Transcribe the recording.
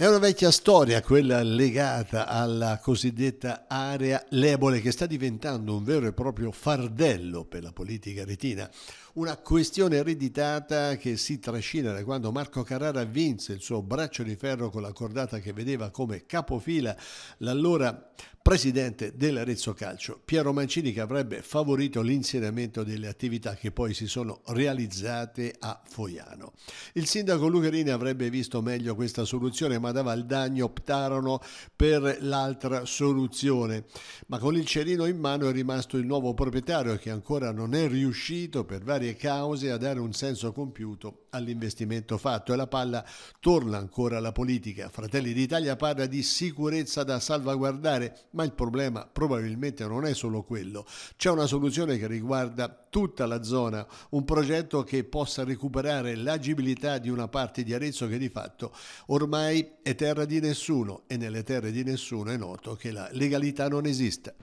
È una vecchia storia quella legata alla cosiddetta area lebole che sta diventando un vero e proprio fardello per la politica retina, una questione ereditata che si trascina da quando Marco Carrara vinse il suo braccio di ferro con la cordata che vedeva come capofila l'allora presidente dell'Arezzo Calcio, Piero Mancini che avrebbe favorito l'insediamento delle attività che poi si sono realizzate a Foiano. Il sindaco Lucherini avrebbe visto meglio questa soluzione, ma da Valdagno optarono per l'altra soluzione. Ma con il cerino in mano è rimasto il nuovo proprietario che ancora non è riuscito per varie cause a dare un senso compiuto all'investimento fatto e la palla torna ancora alla politica. Fratelli d'Italia parla di sicurezza da salvaguardare, ma il problema probabilmente non è solo quello, c'è una soluzione che riguarda tutta la zona, un progetto che possa recuperare l'agibilità di una parte di Arezzo che di fatto ormai è terra di nessuno e nelle terre di nessuno è noto che la legalità non esiste.